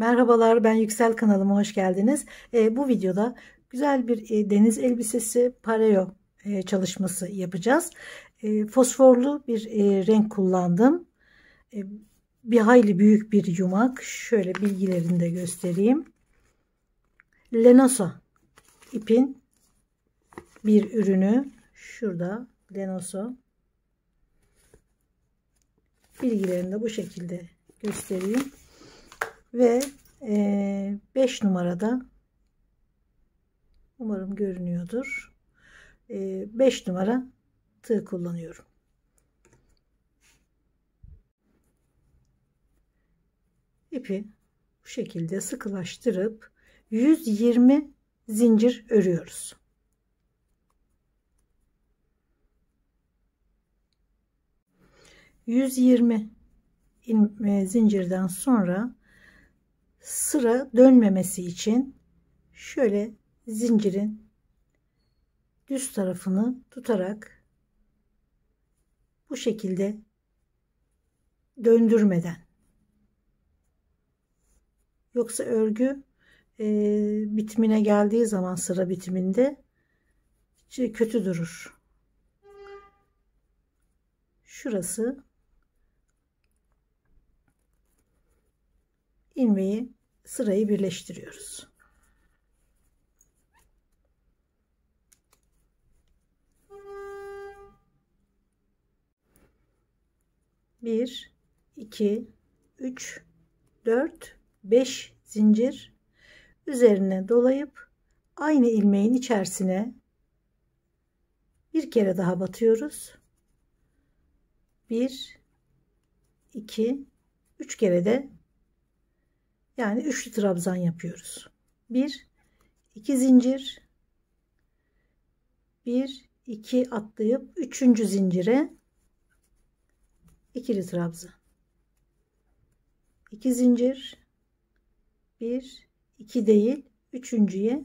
Merhabalar ben Yüksel kanalıma hoş geldiniz. E, bu videoda güzel bir e, deniz elbisesi pareo e, çalışması yapacağız. E, fosforlu bir e, renk kullandım. E, bir hayli büyük bir yumak. Şöyle bilgilerini de göstereyim. Lenoso ipin bir ürünü. Şurada Lenoso. Bilgilerini de bu şekilde göstereyim ve 5 ee, numarada umarım görünüyordur. 5 ee, numara tığ kullanıyorum. İpi bu şekilde sıkılaştırıp 120 zincir örüyoruz. Yüz yirmi e, zincirden sonra sıra dönmemesi için şöyle zincirin düz tarafını tutarak bu şekilde döndürmeden yoksa örgü e, bitimine geldiği zaman sıra bitiminde kötü durur. Şurası ilmeği sırayı birleştiriyoruz. Bir, iki, üç, dört, beş zincir üzerine dolayıp aynı ilmeğin içerisine bir kere daha batıyoruz. Bir, iki, üç kere de yani üçlü trabzan yapıyoruz. 1 2 zincir 1 2 atlayıp 3. zincire ikili trabzan 2 zincir 1 2 değil üçüncüye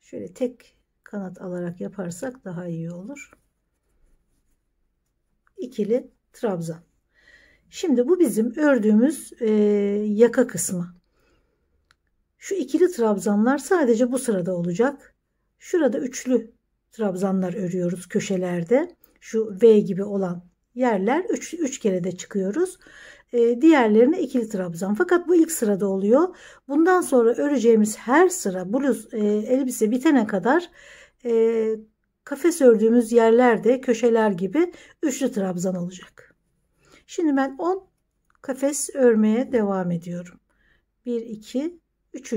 şöyle tek kanat alarak yaparsak daha iyi olur İkili trabzan Şimdi bu bizim ördüğümüz e, yaka kısmı. Şu ikili trabzanlar sadece bu sırada olacak. Şurada üçlü trabzanlar örüyoruz köşelerde. Şu V gibi olan yerler 3 3 kere de çıkıyoruz. E, diğerlerine ikili trabzan. Fakat bu ilk sırada oluyor. Bundan sonra öreceğimiz her sıra bluz e, elbise bitene kadar e, kafes ördüğümüz yerlerde köşeler gibi üçlü trabzan olacak. Şimdi ben 10 kafes örmeye devam ediyorum. 1 2 3.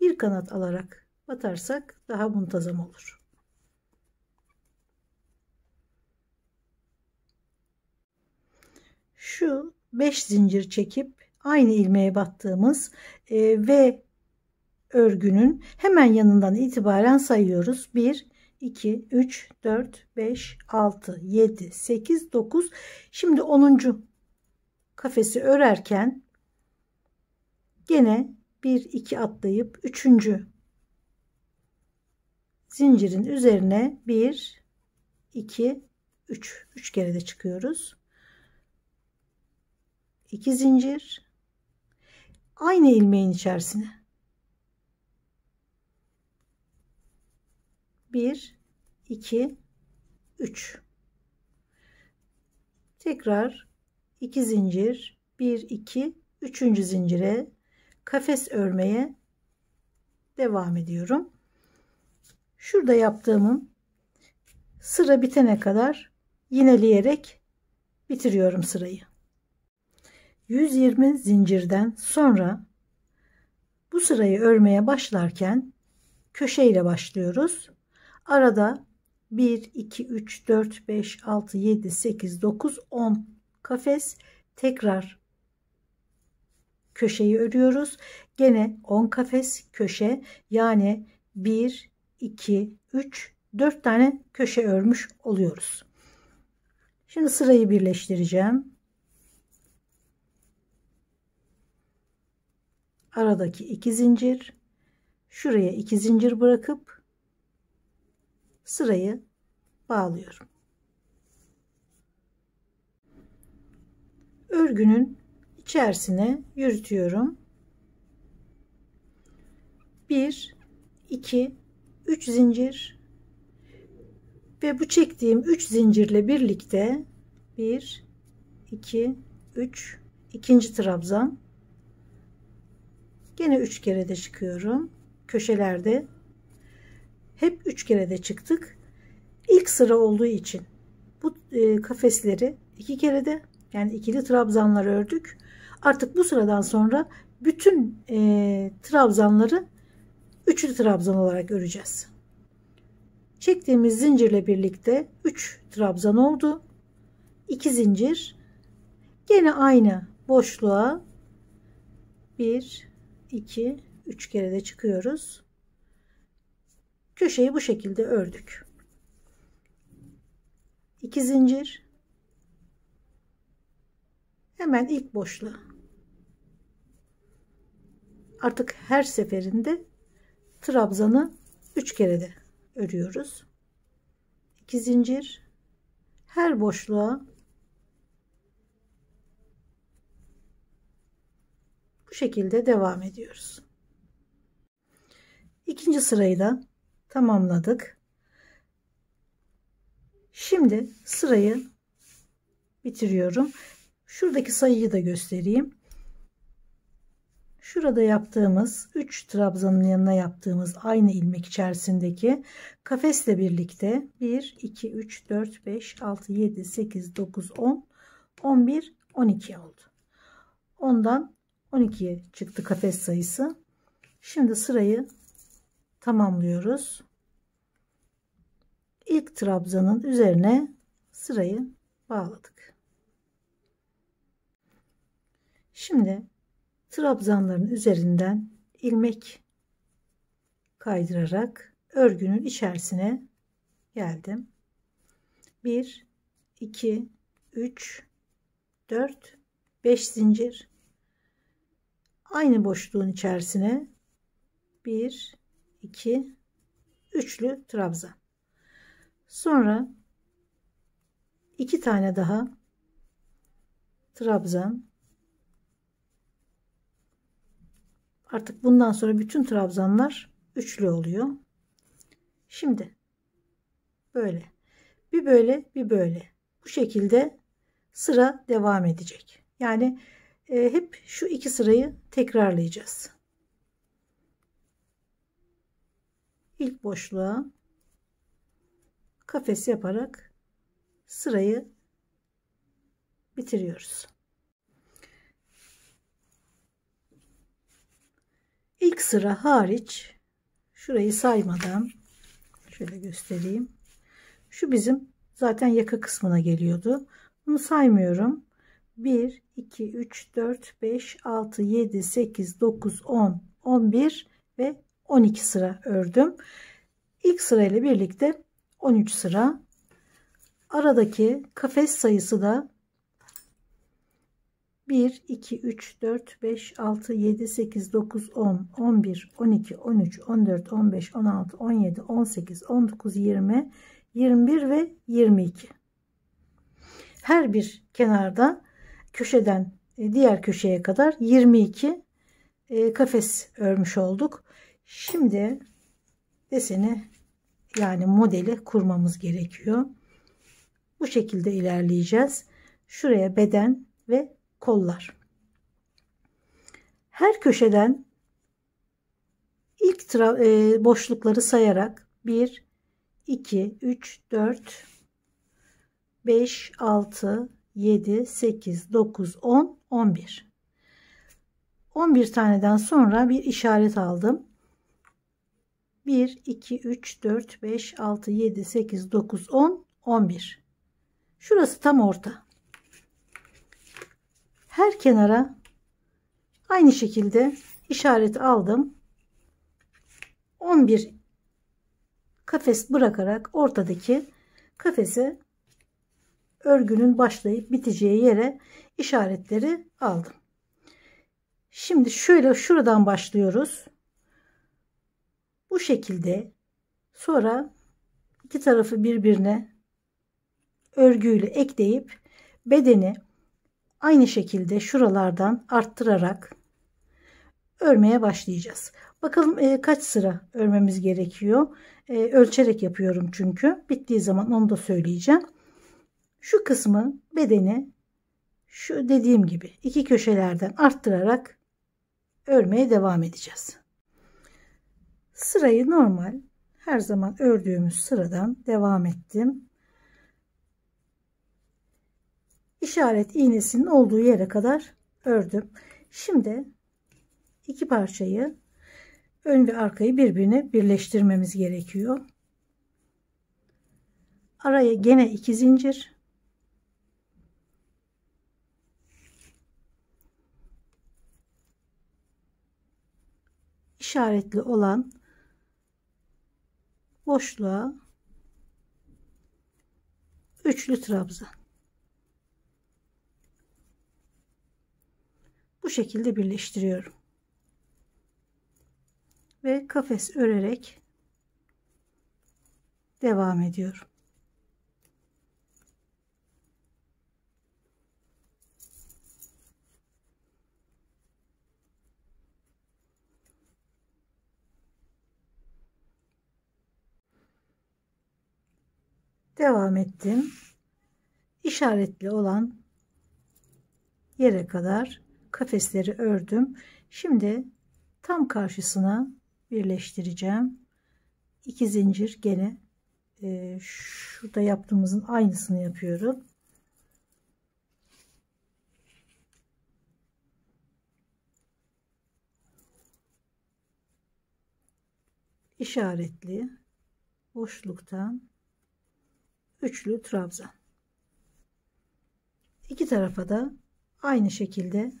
Bir kanat alarak batarsak daha muntazam olur. Şu 5 zincir çekip aynı ilmeğe battığımız e, ve örgünün hemen yanından itibaren sayıyoruz. 1 2, 3, 4, 5, 6, 7, 8, 9. Şimdi 10. kafesi örerken gene 1, 2 atlayıp 3. zincirin üzerine 1, 2, 3. 3 kere de çıkıyoruz. 2 zincir. Aynı ilmeğin içerisine 1, 2, 3. Tekrar 2 zincir, 1, 2, 3. zincire kafes örmeye devam ediyorum. Şurada yaptığımın sıra bitene kadar yineleyerek bitiriyorum sırayı. 120 zincirden sonra bu sırayı örmeye başlarken köşeyle başlıyoruz. Arada 1, 2, 3, 4, 5, 6, 7, 8, 9, 10 kafes tekrar köşeyi örüyoruz. Gene 10 kafes köşe yani 1, 2, 3, 4 tane köşe örmüş oluyoruz. Şimdi sırayı birleştireceğim. Aradaki 2 zincir. Şuraya 2 zincir bırakıp sırayı bağlıyorum. Örgünün içerisine yürütüyorum. 1 2 3 zincir ve bu çektiğim 3 zincirle birlikte 1 2 3 ikinci trabzan gene 3 kere de çıkıyorum köşelerde hep üç kere de çıktık. İlk sıra olduğu için bu e, kafesleri iki kere de yani ikili trabzanlar ördük. Artık bu sıradan sonra bütün e, trabzanları üçlü trabzan olarak öreceğiz. Çektiğimiz zincirle birlikte 3 trabzan oldu. 2 zincir. Gene aynı boşluğa 1 2 3 kere de çıkıyoruz köşeyi bu şekilde ördük. 2 zincir hemen ilk boşluğa artık her seferinde trabzanı 3 kere de örüyoruz. 2 zincir her boşluğa bu şekilde devam ediyoruz. İkinci sırayı da tamamladık. Şimdi sırayı bitiriyorum. Şuradaki sayıyı da göstereyim. Şurada yaptığımız 3 trabzanın yanına yaptığımız aynı ilmek içerisindeki kafesle birlikte 1 2 3 4 5 6 7 8 9 10 11 12 oldu. Ondan 12'ye çıktı kafes sayısı. Şimdi sırayı tamamlıyoruz. İlk trabzanın üzerine sırayı bağladık. Şimdi trabzanların üzerinden ilmek kaydırarak örgünün içerisine geldim. 1 2 3 4 5 zincir aynı boşluğun içerisine 1 2 üçlü trabzan. Sonra iki tane daha trabzan. Artık bundan sonra bütün trabzanlar üçlü oluyor. Şimdi böyle bir böyle bir böyle bu şekilde sıra devam edecek. Yani e, hep şu iki sırayı tekrarlayacağız. ilk boşluğa kafes yaparak sırayı bitiriyoruz. İlk sıra hariç şurayı saymadan şöyle göstereyim. Şu bizim zaten yaka kısmına geliyordu. Bunu saymıyorum. 1, 2, 3, 4, 5, 6, 7, 8, 9, 10, 11, 12 sıra ördüm. İlk sırayla birlikte 13 sıra. Aradaki kafes sayısı da 1, 2, 3, 4, 5, 6, 7, 8, 9, 10, 11, 12, 13, 14, 15, 16, 17, 18, 19, 20, 21 ve 22. Her bir kenarda köşeden e, diğer köşeye kadar 22 e, kafes örmüş olduk. Şimdi deseni yani modeli kurmamız gerekiyor. Bu şekilde ilerleyeceğiz. Şuraya beden ve kollar. Her köşeden ilk tra e, boşlukları sayarak 1, 2, 3, 4, 5, 6, 7, 8, 9, 10, 11. 11 taneden sonra bir işaret aldım. 1, 2, 3, 4, 5, 6, 7, 8, 9, 10, 11. Şurası tam orta. Her kenara aynı şekilde işaret aldım. 11 kafes bırakarak ortadaki kafese örgünün başlayıp biteceği yere işaretleri aldım. Şimdi şöyle şuradan başlıyoruz. Bu şekilde sonra iki tarafı birbirine örgüyle ekleyip bedeni aynı şekilde şuralardan arttırarak örmeye başlayacağız. Bakalım e, kaç sıra örmemiz gerekiyor. E, ölçerek yapıyorum çünkü. Bittiği zaman onu da söyleyeceğim. Şu kısmı bedeni şu dediğim gibi iki köşelerden arttırarak örmeye devam edeceğiz. Sırayı normal her zaman ördüğümüz sıradan devam ettim. İşaret iğnesinin olduğu yere kadar ördüm. Şimdi iki parçayı ön ve arkayı birbirine birleştirmemiz gerekiyor. Araya gene iki zincir. işaretli olan boşluğa üçlü trabzan. Bu şekilde birleştiriyorum. Ve kafes örerek devam ediyorum. devam ettim. İşaretli olan yere kadar kafesleri ördüm. Şimdi tam karşısına birleştireceğim. İki zincir gene e, şurada yaptığımızın aynısını yapıyorum. işaretli boşluktan üçlü trabzan. İki tarafa da aynı şekilde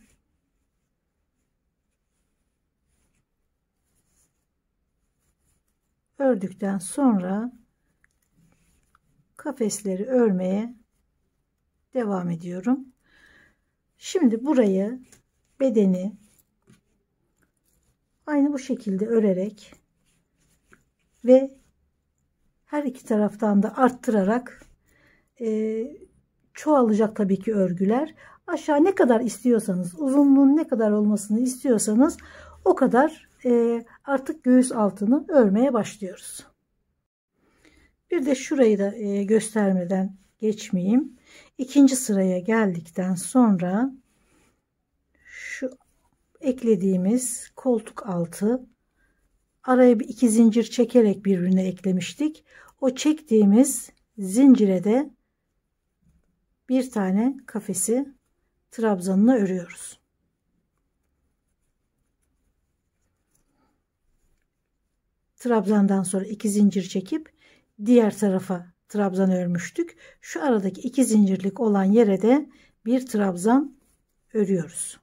ördükten sonra kafesleri örmeye devam ediyorum. Şimdi burayı bedeni aynı bu şekilde örerek ve her iki taraftan da arttırarak e, çoğalacak tabii ki örgüler. Aşağı ne kadar istiyorsanız, uzunluğun ne kadar olmasını istiyorsanız o kadar e, artık göğüs altını örmeye başlıyoruz. Bir de şurayı da e, göstermeden geçmeyeyim. İkinci sıraya geldikten sonra şu eklediğimiz koltuk altı araya bir iki zincir çekerek birbirine eklemiştik. O çektiğimiz zincire de bir tane kafesi trabzanına örüyoruz. Trabzandan sonra iki zincir çekip diğer tarafa trabzan örmüştük. Şu aradaki iki zincirlik olan yere de bir trabzan örüyoruz.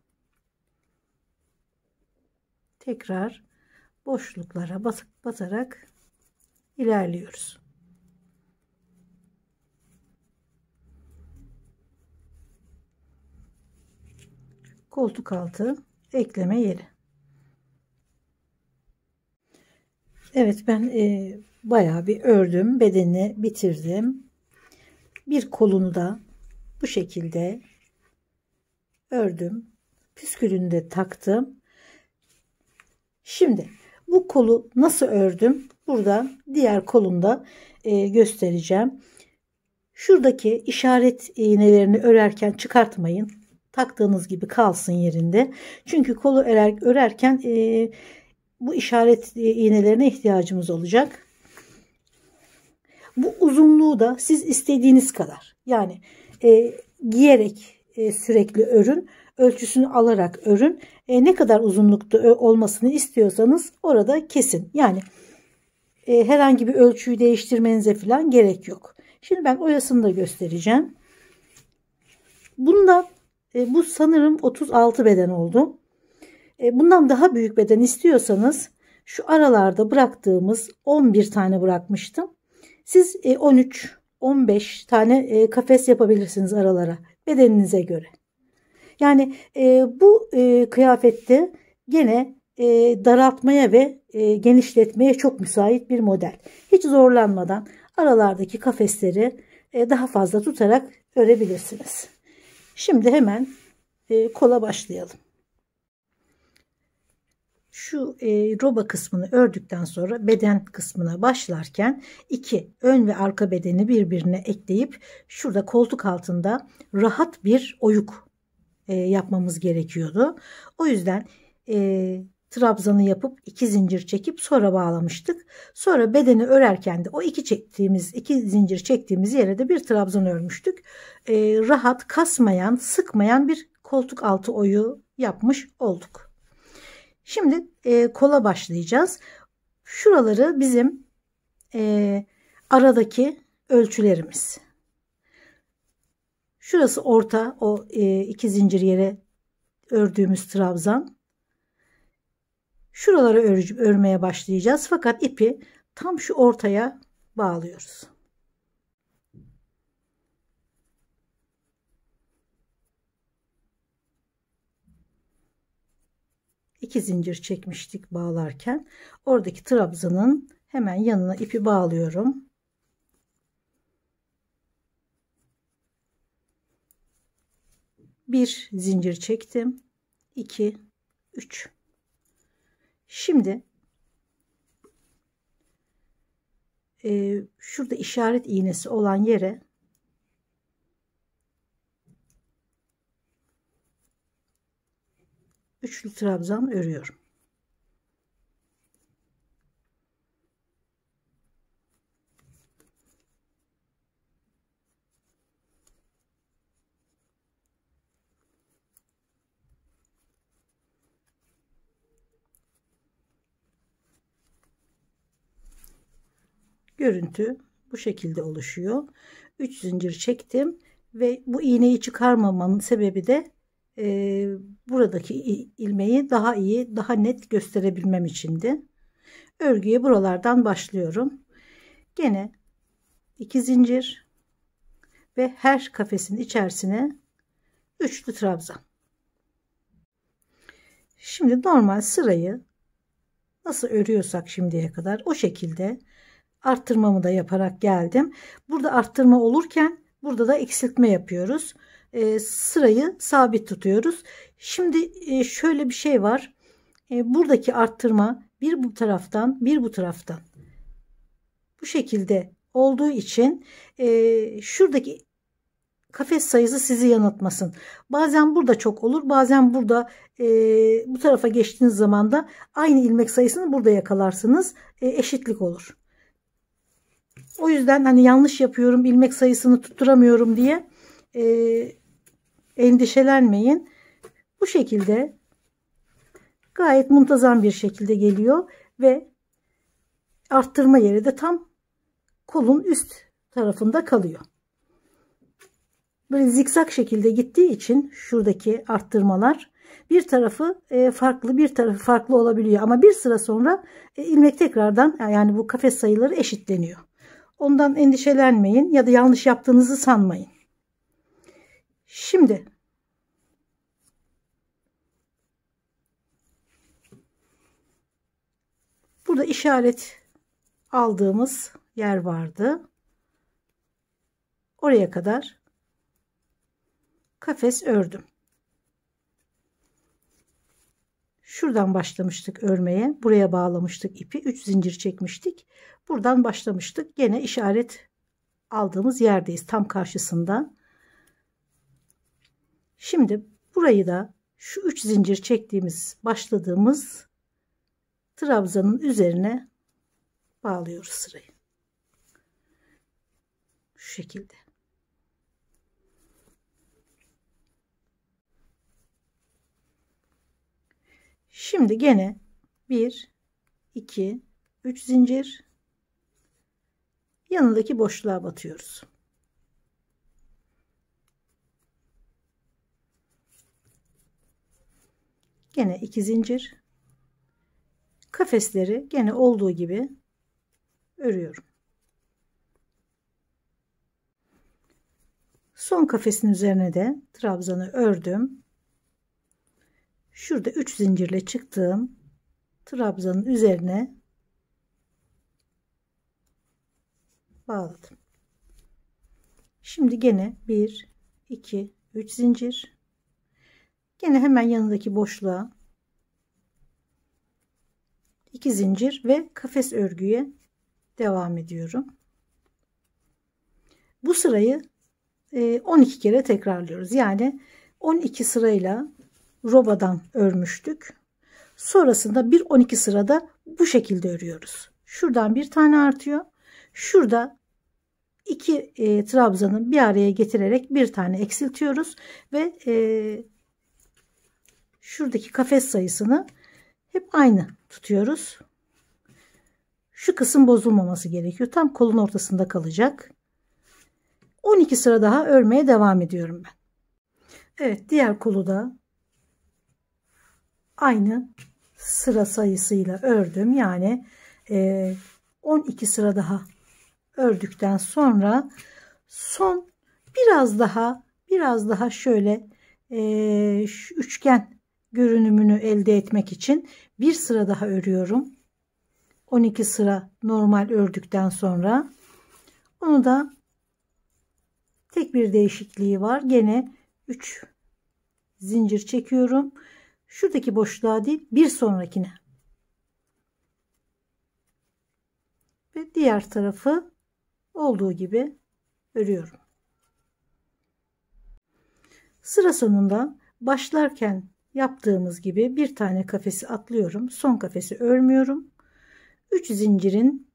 Tekrar boşluklara batıp batarak ilerliyoruz. koltuk altı ekleme yeri. Evet ben e, bayağı bir ördüm. Bedenini bitirdim. Bir kolunu da bu şekilde ördüm. Püskülünü de taktım. Şimdi bu kolu nasıl ördüm? Burada diğer kolunda e, göstereceğim. Şuradaki işaret iğnelerini örerken çıkartmayın taktığınız gibi kalsın yerinde. Çünkü kolu örer, örerken e, bu işaret e, iğnelerine ihtiyacımız olacak. Bu uzunluğu da siz istediğiniz kadar yani e, giyerek e, sürekli örün ölçüsünü alarak örün. E, ne kadar uzunlukta e, olmasını istiyorsanız orada kesin. Yani e, herhangi bir ölçüyü değiştirmenize falan gerek yok. Şimdi ben oyasını da göstereceğim. Bunu da e, bu sanırım 36 beden oldu. E, bundan daha büyük beden istiyorsanız şu aralarda bıraktığımız 11 tane bırakmıştım. Siz e, 13 15 tane e, kafes yapabilirsiniz aralara bedeninize göre. Yani e, bu e, kıyafette gene e, daraltmaya ve e, genişletmeye çok müsait bir model. Hiç zorlanmadan aralardaki kafesleri e, daha fazla tutarak örebilirsiniz. Şimdi hemen e, kola başlayalım. Şu e, roba kısmını ördükten sonra beden kısmına başlarken iki ön ve arka bedeni birbirine ekleyip şurada koltuk altında rahat bir oyuk e, yapmamız gerekiyordu. O yüzden e, trabzanı yapıp iki zincir çekip sonra bağlamıştık. Sonra bedeni örerken de o iki çektiğimiz iki zincir çektiğimiz yere de bir trabzan örmüştük. E, rahat kasmayan sıkmayan bir koltuk altı oyu yapmış olduk. Şimdi e, kola başlayacağız. Şuraları bizim e, aradaki ölçülerimiz. Şurası orta o e, iki zincir yere ördüğümüz trabzan. Şuraları ör, örmeye başlayacağız. Fakat ipi tam şu ortaya bağlıyoruz. İki zincir çekmiştik bağlarken. Oradaki trabzanın hemen yanına ipi bağlıyorum. Bir zincir çektim. 2 3 Şimdi e, şurada işaret iğnesi olan yere üçlü trabzan örüyorum. Görüntü bu şekilde oluşuyor. 3 zincir çektim ve bu iğneyi çıkarmamamın sebebi de e, buradaki ilmeği daha iyi, daha net gösterebilmem içindi. Örgüye buralardan başlıyorum. Gene 2 zincir ve her kafesin içerisine üçlü trabzan. Şimdi normal sırayı nasıl örüyorsak şimdiye kadar o şekilde arttırmamı da yaparak geldim. Burada arttırma olurken burada da eksiltme yapıyoruz. E, sırayı sabit tutuyoruz. Şimdi e, şöyle bir şey var. E, buradaki arttırma bir bu taraftan bir bu taraftan bu şekilde olduğu için e, şuradaki kafes sayısı sizi yanıltmasın. Bazen burada çok olur. Bazen burada e, bu tarafa geçtiğiniz zaman da aynı ilmek sayısını burada yakalarsınız. E, eşitlik olur. O yüzden hani yanlış yapıyorum ilmek sayısını tutturamıyorum diye e, endişelenmeyin. Bu şekilde gayet muntazam bir şekilde geliyor ve arttırma yeri de tam kolun üst tarafında kalıyor. Böyle zikzak şekilde gittiği için şuradaki arttırmalar bir tarafı e, farklı bir tarafı farklı olabiliyor ama bir sıra sonra e, ilmek tekrardan yani bu kafes sayıları eşitleniyor. Ondan endişelenmeyin ya da yanlış yaptığınızı sanmayın. Şimdi burada işaret aldığımız yer vardı. Oraya kadar kafes ördüm. Şuradan başlamıştık örmeye. Buraya bağlamıştık ipi. 3 zincir çekmiştik. Buradan başlamıştık. Gene işaret aldığımız yerdeyiz. Tam karşısından. Şimdi burayı da şu 3 zincir çektiğimiz başladığımız trabzanın üzerine bağlıyoruz sırayı. Şu şekilde. Şimdi gene 1 2 3 zincir yanındaki boşluğa batıyoruz. Gene 2 zincir. Kafesleri gene olduğu gibi örüyorum. Son kafesin üzerine de trabzanı ördüm. Şurada 3 zincirle çıktığım trabzanın üzerine bağladım. Şimdi gene 1 2 3 zincir. Gene hemen yanındaki boşluğa 2 zincir ve kafes örgüye devam ediyorum. Bu sırayı 12 e, kere tekrarlıyoruz. Yani 12 sırayla robadan örmüştük. Sonrasında bir 12 sırada bu şekilde örüyoruz. Şuradan bir tane artıyor. Şurada iki e, trabzanı bir araya getirerek bir tane eksiltiyoruz ve e, şuradaki kafes sayısını hep aynı tutuyoruz. Şu kısım bozulmaması gerekiyor. Tam kolun ortasında kalacak. 12 sıra daha örmeye devam ediyorum ben. Evet diğer kolu da aynı sıra sayısıyla ördüm. Yani 12 e, sıra daha ördükten sonra son biraz daha biraz daha şöyle e, şu üçgen görünümünü elde etmek için bir sıra daha örüyorum. 12 sıra normal ördükten sonra onu da tek bir değişikliği var. Gene 3 zincir çekiyorum. Şuradaki boşluğa değil bir sonrakine. Ve diğer tarafı olduğu gibi örüyorum. Sıra sonunda başlarken yaptığımız gibi bir tane kafesi atlıyorum. Son kafesi örmüyorum. 3 zincirin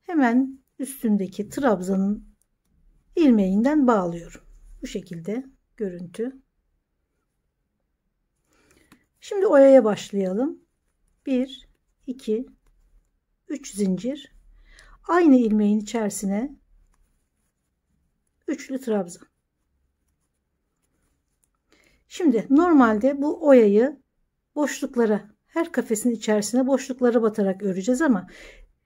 hemen üstündeki trabzanın ilmeğinden bağlıyorum. Bu şekilde görüntü Şimdi oyaya başlayalım. 1, 2, 3 zincir. Aynı ilmeğin içerisine üçlü trabzan. Şimdi normalde bu oyayı boşluklara her kafesin içerisine boşluklara batarak öreceğiz ama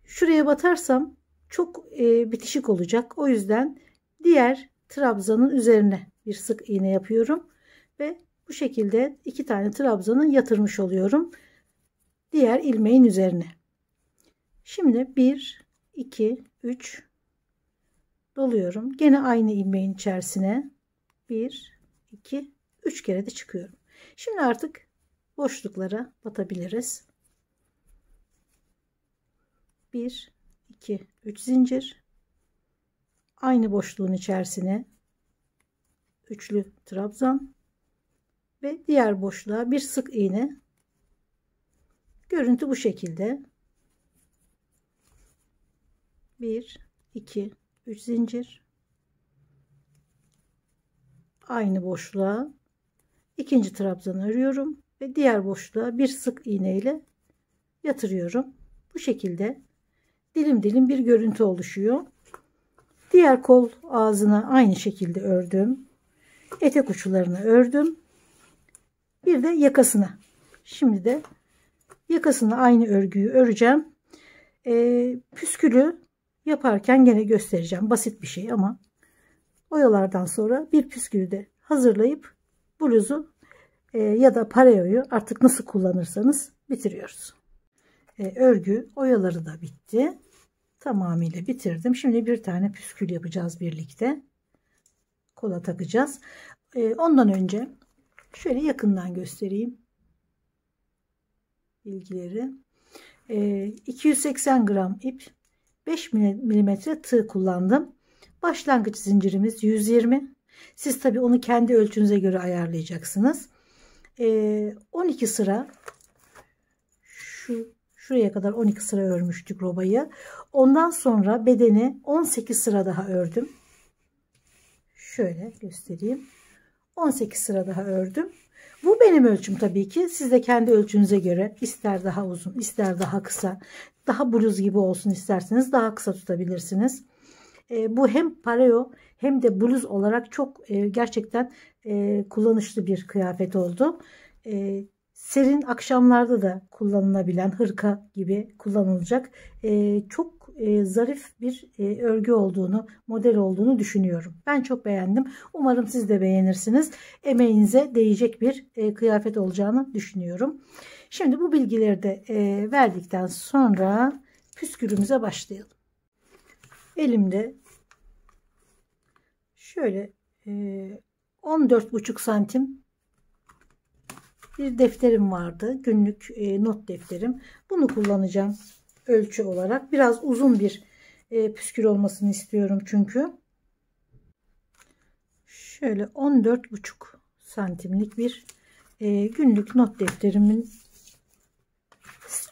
şuraya batarsam çok e, bitişik olacak. O yüzden diğer trabzanın üzerine bir sık iğne yapıyorum ve bu şekilde iki tane trabzanı yatırmış oluyorum. Diğer ilmeğin üzerine. Şimdi 1, 2, 3 doluyorum. Gene aynı ilmeğin içerisine 1, 2, 3 kere de çıkıyorum. Şimdi artık boşluklara batabiliriz. 1, 2, 3 zincir. Aynı boşluğun içerisine üçlü trabzan ve diğer boşluğa bir sık iğne. Görüntü bu şekilde. 1 2 3 zincir. Aynı boşluğa ikinci trabzan örüyorum ve diğer boşluğa bir sık iğne ile yatırıyorum. Bu şekilde dilim dilim bir görüntü oluşuyor. Diğer kol ağzına aynı şekilde ördüm. Etek uçlarını ördüm. Bir de yakasını Şimdi de yakasını aynı örgüyü öreceğim. Ee, püskülü yaparken gene göstereceğim. Basit bir şey ama oyalardan sonra bir püskülü de hazırlayıp bluzu e, ya da pareoyu artık nasıl kullanırsanız bitiriyoruz. E, örgü oyaları da bitti. Tamamıyla bitirdim. Şimdi bir tane püskül yapacağız birlikte. Kola takacağız. E, ondan önce Şöyle yakından göstereyim bilgileri. 280 ee, gram ip 5 mm tığ kullandım. Başlangıç zincirimiz 120. Siz tabi onu kendi ölçünüze göre ayarlayacaksınız. 12 ee, sıra şu şuraya kadar 12 sıra örmüştük robayı. Ondan sonra bedeni 18 sıra daha ördüm. Şöyle göstereyim. 18 sıra daha ördüm. Bu benim ölçüm tabii ki. Siz de kendi ölçünüze göre ister daha uzun, ister daha kısa, daha bluz gibi olsun isterseniz daha kısa tutabilirsiniz. E, bu hem pareo hem de bluz olarak çok e, gerçekten e, kullanışlı bir kıyafet oldu. E, serin akşamlarda da kullanılabilen hırka gibi kullanılacak. E, çok e, zarif bir e, örgü olduğunu, model olduğunu düşünüyorum. Ben çok beğendim. Umarım siz de beğenirsiniz. Emeğinize değecek bir e, kıyafet olacağını düşünüyorum. Şimdi bu bilgileri de e, verdikten sonra püskülümüze başlayalım. Elimde şöyle e, 14,5 santim bir defterim vardı. Günlük e, not defterim. Bunu kullanacağım ölçü olarak. Biraz uzun bir e, püskül olmasını istiyorum çünkü. Şöyle 14,5 santimlik bir e, günlük not defterimin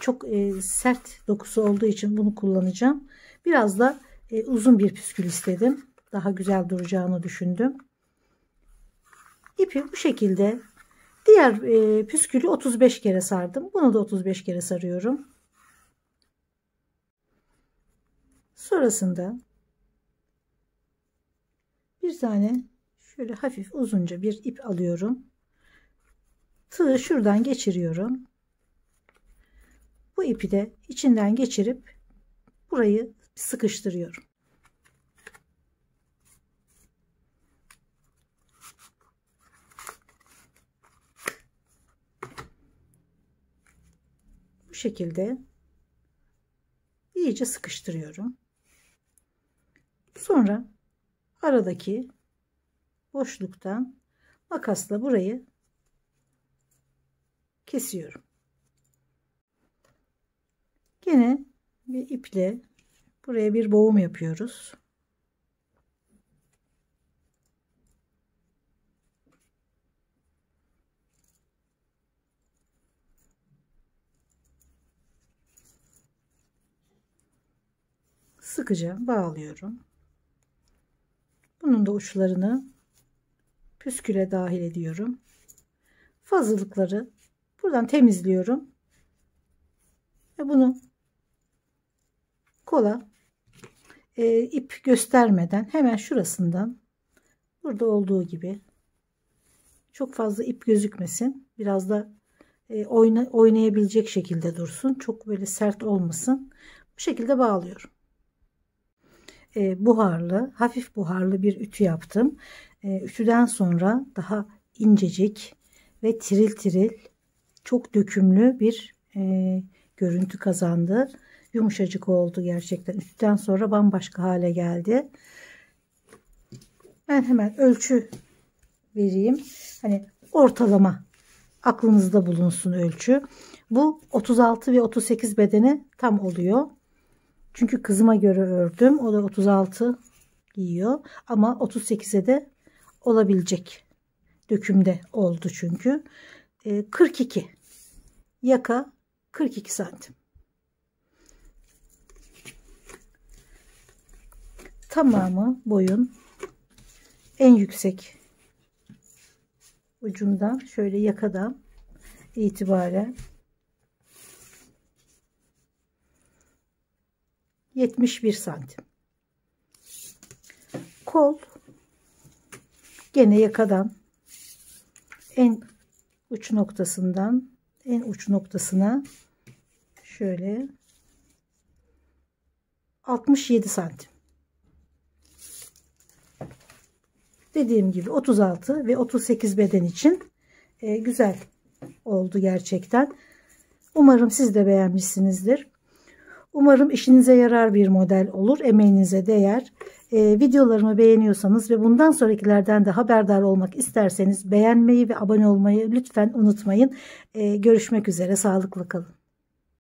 çok e, sert dokusu olduğu için bunu kullanacağım. Biraz da e, uzun bir püskül istedim. Daha güzel duracağını düşündüm. İpi bu şekilde diğer e, püskülü 35 kere sardım. Bunu da 35 kere sarıyorum. Sonrasında bir tane şöyle hafif uzunca bir ip alıyorum. Tığı şuradan geçiriyorum. Bu ipi de içinden geçirip burayı sıkıştırıyorum. Bu şekilde iyice sıkıştırıyorum. Sonra aradaki boşluktan makasla burayı kesiyorum. Gene bir iple buraya bir boğum yapıyoruz. Sıkıca bağlıyorum. Bunun da uçlarını püsküle dahil ediyorum. Fazlalıkları buradan temizliyorum. Ve bunu kola e, ip göstermeden hemen şurasından burada olduğu gibi çok fazla ip gözükmesin. Biraz da e, oyna, oynayabilecek şekilde dursun. Çok böyle sert olmasın. Bu şekilde bağlıyorum. E, buharlı, hafif buharlı bir ütü yaptım. E, ütüden sonra daha incecik ve tiril tiril çok dökümlü bir e, görüntü kazandı. Yumuşacık oldu gerçekten. Ütüden sonra bambaşka hale geldi. Ben hemen ölçü vereyim. Hani ortalama aklınızda bulunsun ölçü. Bu 36 ve 38 bedeni tam oluyor. Çünkü kızıma göre ördüm. O da 36 giyiyor. Ama 38'e de olabilecek. Dökümde oldu çünkü. E, ee, 42. Yaka 42 santim. Tamamı boyun. En yüksek ucundan şöyle yakadan itibaren 71 santim. Kol gene yakadan en uç noktasından en uç noktasına şöyle 67 santim. Dediğim gibi 36 ve 38 beden için e, güzel oldu gerçekten. Umarım siz de beğenmişsinizdir. Umarım işinize yarar bir model olur. Emeğinize değer. Ee, videolarımı beğeniyorsanız ve bundan sonrakilerden de haberdar olmak isterseniz beğenmeyi ve abone olmayı lütfen unutmayın. Ee, görüşmek üzere. sağlıklı kalın.